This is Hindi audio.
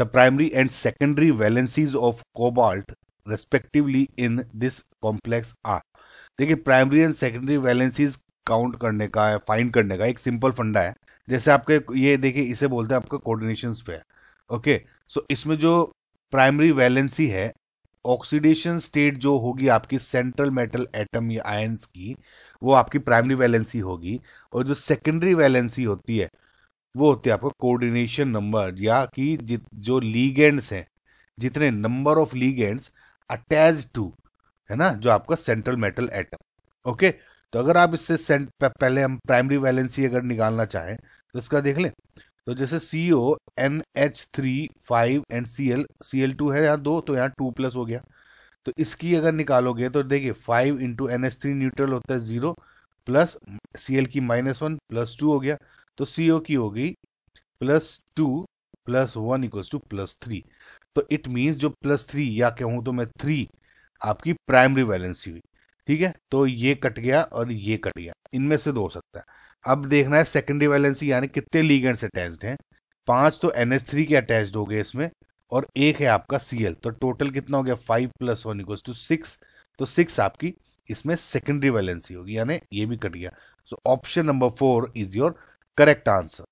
the primary and secondary valencies of cobalt respectively in this complex are देखिए primary and secondary valencies count करने का है फाइंड करने का एक सिंपल फंडा है जैसे आपके ये देखिए इसे बोलते हैं आपका कोऑर्डिनेशन पे ओके सो इसमें जो प्राइमरी वैलेंसी है ऑक्सीडेशन स्टेट जो होगी आपकी सेंट्रल मेटल एटम या आयंस की वो आपकी प्राइमरी वैलेंसी होगी और जो सेकेंडरी वैलेंसी होती है वो होते हैं आपका कोऑर्डिनेशन नंबर या कि जित जो लीगेंड्स हैं जितने number of ligands attached to है ना जो आपका सेंट्रल मेटल एटम ओके तो अगर आप इससे पहले हम प्राइमरी वैलेंसी अगर निकालना चाहें तो इसका देख लें तो जैसे C O N H three five and C L C L two है यहाँ दो तो यहाँ टू प्लस हो गया तो इसकी अगर निकालोगे तो देखिए five into N H three neutral होता है जीरो प्लस सी एल की माइनस वन प्लस टू हो गया तो सीओ की हो गई plus two plus one equals to plus three तो इट मीन्स जो प्लस थ्री या कहूं तो मैं थ्री आपकी प्राइमरी वैलेंसी हुई ठीक है तो ये कट गया और ये कट गया इनमें से दो हो सकता है अब देखना है सेकेंडरी वैलेंसी यानी कितने लीगेंट्स अटैच्ड हैं पांच तो एन थ्री के अटैच्ड हो गए इसमें और एक है आपका सीएल तो टोटल कितना हो गया five plus one equals to six तो सिक्स आपकी इसमें सेकेंडरी वैलेंसी होगी यानी ये भी कट गया so option number four is your Correct answer.